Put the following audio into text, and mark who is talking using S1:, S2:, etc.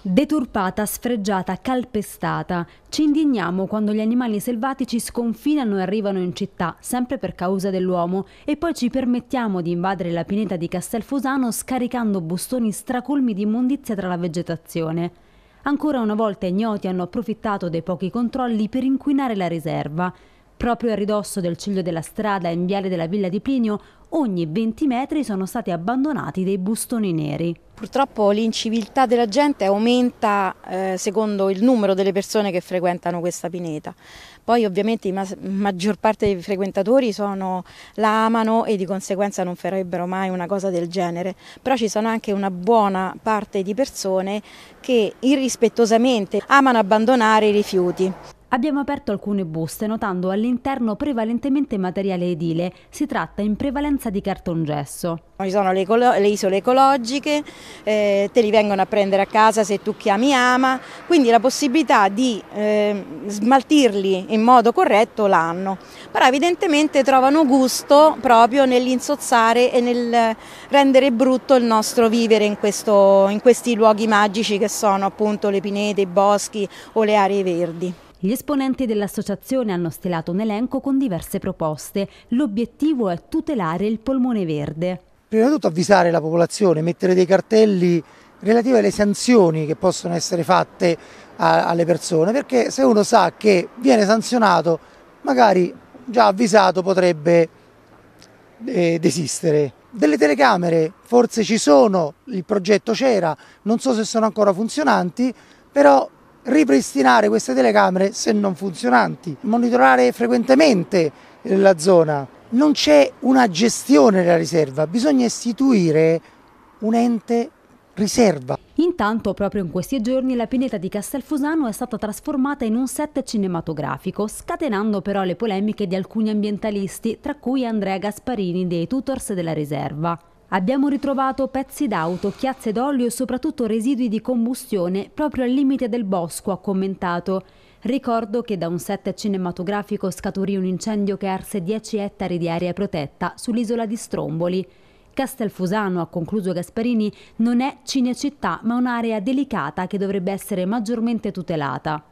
S1: Deturpata, sfregiata, calpestata, ci indigniamo quando gli animali selvatici sconfinano e arrivano in città, sempre per causa dell'uomo, e poi ci permettiamo di invadere la pineta di Castelfusano scaricando bustoni stracolmi di immondizia tra la vegetazione. Ancora una volta ignoti hanno approfittato dei pochi controlli per inquinare la riserva. Proprio a ridosso del ciglio della strada in viale della Villa di Plinio, ogni 20
S2: metri sono stati abbandonati dei bustoni neri. Purtroppo l'inciviltà della gente aumenta eh, secondo il numero delle persone che frequentano questa pineta. Poi ovviamente la ma maggior parte dei frequentatori sono, la amano e di conseguenza non farebbero mai una cosa del genere, però ci sono anche una buona parte di persone che irrispettosamente amano abbandonare i rifiuti. Abbiamo aperto alcune buste
S1: notando all'interno prevalentemente materiale edile, si tratta in prevalenza di cartongesso.
S2: Ci sono le, le isole ecologiche, eh, te li vengono a prendere a casa se tu chiami ama, quindi la possibilità di eh, smaltirli in modo corretto l'hanno, però evidentemente trovano gusto proprio nell'insozzare e nel rendere brutto il nostro vivere in, questo, in questi luoghi magici che sono appunto le pinete, i boschi o le aree verdi. Gli esponenti dell'associazione hanno
S1: stilato un elenco con diverse proposte. L'obiettivo è tutelare il polmone verde.
S3: Prima di tutto avvisare la popolazione, mettere dei cartelli relativi alle sanzioni che possono essere fatte a, alle persone, perché se uno sa che viene sanzionato, magari già avvisato potrebbe eh, desistere. Delle telecamere forse ci sono, il progetto c'era, non so se sono ancora funzionanti, però ripristinare queste telecamere se non funzionanti, monitorare frequentemente la zona. Non c'è una gestione della riserva, bisogna istituire un ente riserva. Intanto, proprio in
S1: questi giorni, la pineta di Castelfusano è stata trasformata in un set cinematografico, scatenando però le polemiche di alcuni ambientalisti, tra cui Andrea Gasparini dei Tutors della Riserva. Abbiamo ritrovato pezzi d'auto, chiazze d'olio e soprattutto residui di combustione proprio al limite del bosco, ha commentato. Ricordo che da un set cinematografico scaturì un incendio che arse 10 ettari di area protetta sull'isola di Stromboli. Castelfusano, ha concluso Gasparini, non è Cinecittà ma un'area delicata che dovrebbe essere maggiormente tutelata.